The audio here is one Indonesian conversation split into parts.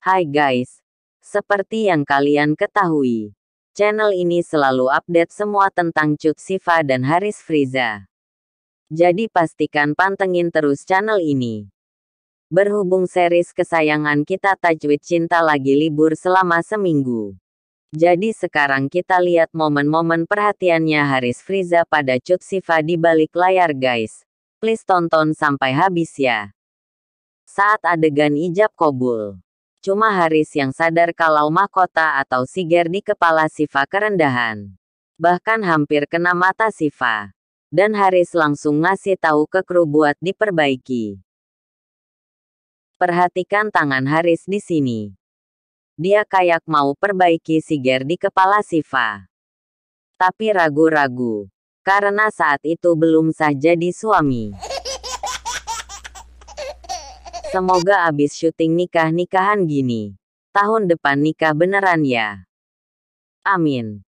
Hai guys, seperti yang kalian ketahui, channel ini selalu update semua tentang Cut Siva dan Haris Friza. Jadi pastikan pantengin terus channel ini. Berhubung series kesayangan kita Tajwid Cinta lagi libur selama seminggu. Jadi sekarang kita lihat momen-momen perhatiannya Haris Friza pada Cut Siva di balik layar guys. Please tonton sampai habis ya. Saat adegan ijab kobul. Cuma Haris yang sadar kalau mahkota atau siger di kepala Siva kerendahan. Bahkan hampir kena mata Siva. Dan Haris langsung ngasih tahu ke kru buat diperbaiki. Perhatikan tangan Haris di sini. Dia kayak mau perbaiki siger di kepala Siva. Tapi ragu-ragu. Karena saat itu belum saja di suami. Semoga abis syuting nikah-nikahan gini. Tahun depan nikah beneran ya. Amin.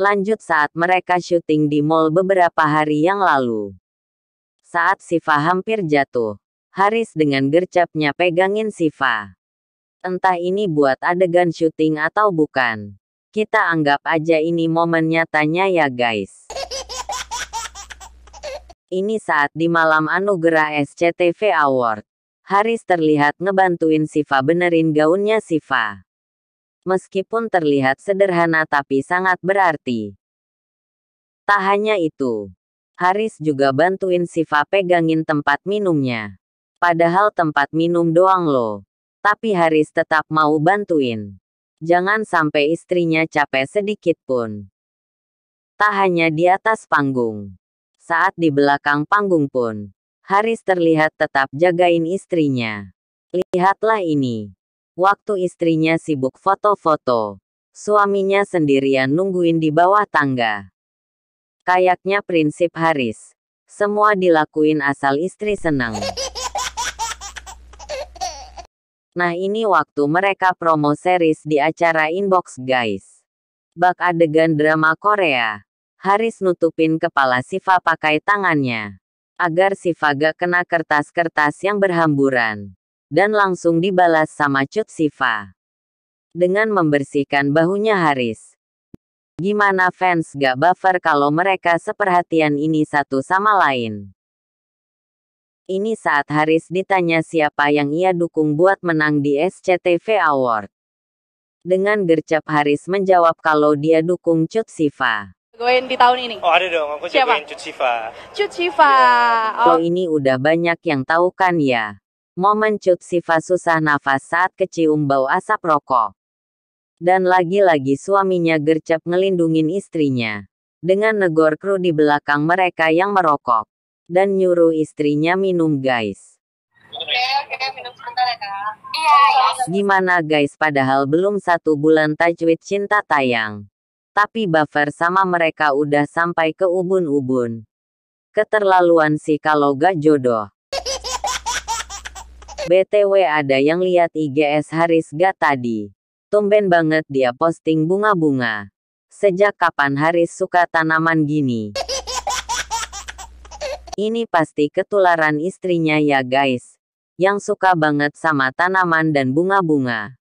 Lanjut saat mereka syuting di mall beberapa hari yang lalu. Saat Siva hampir jatuh, Haris dengan gercepnya pegangin Siva. Entah ini buat adegan syuting atau bukan. Kita anggap aja ini momen nyatanya ya guys. Ini saat di malam anugerah SCTV Award. Haris terlihat ngebantuin Siva benerin gaunnya Siva. Meskipun terlihat sederhana tapi sangat berarti. Tak hanya itu, Haris juga bantuin Siva pegangin tempat minumnya. Padahal tempat minum doang loh. Tapi Haris tetap mau bantuin. Jangan sampai istrinya capek sedikit pun. Tak hanya di atas panggung. Saat di belakang panggung pun, Haris terlihat tetap jagain istrinya. Lihatlah ini. Waktu istrinya sibuk foto-foto, suaminya sendirian nungguin di bawah tangga. Kayaknya prinsip Haris, semua dilakuin asal istri senang. Nah ini waktu mereka promo series di acara Inbox guys. Bak adegan drama Korea. Haris nutupin kepala Siva pakai tangannya agar si Faga kena kertas-kertas yang berhamburan. Dan langsung dibalas sama Cut Siva. Dengan membersihkan bahunya Haris. Gimana fans gak buffer kalau mereka seperhatian ini satu sama lain? Ini saat Haris ditanya siapa yang ia dukung buat menang di SCTV Award. Dengan gercep Haris menjawab kalau dia dukung Cut Siva. Goin di tahun ini? Oh ada dong, aku Siapa? jagoin Cut Siva. Yeah. Oh. oh ini udah banyak yang tahu kan ya. Momen Cut Siva susah nafas saat kecium bau asap rokok. Dan lagi-lagi suaminya gercep ngelindungin istrinya. Dengan negor kru di belakang mereka yang merokok. Dan nyuruh istrinya minum guys. Ya, iya, iya. Gimana guys padahal belum satu bulan tajwid cinta tayang. Tapi buffer sama mereka udah sampai ke ubun-ubun. Keterlaluan sih kalau gak jodoh. BTW ada yang lihat IGS Haris gak tadi? Tumben banget dia posting bunga-bunga. Sejak kapan Haris suka tanaman gini? Ini pasti ketularan istrinya ya guys. Yang suka banget sama tanaman dan bunga-bunga.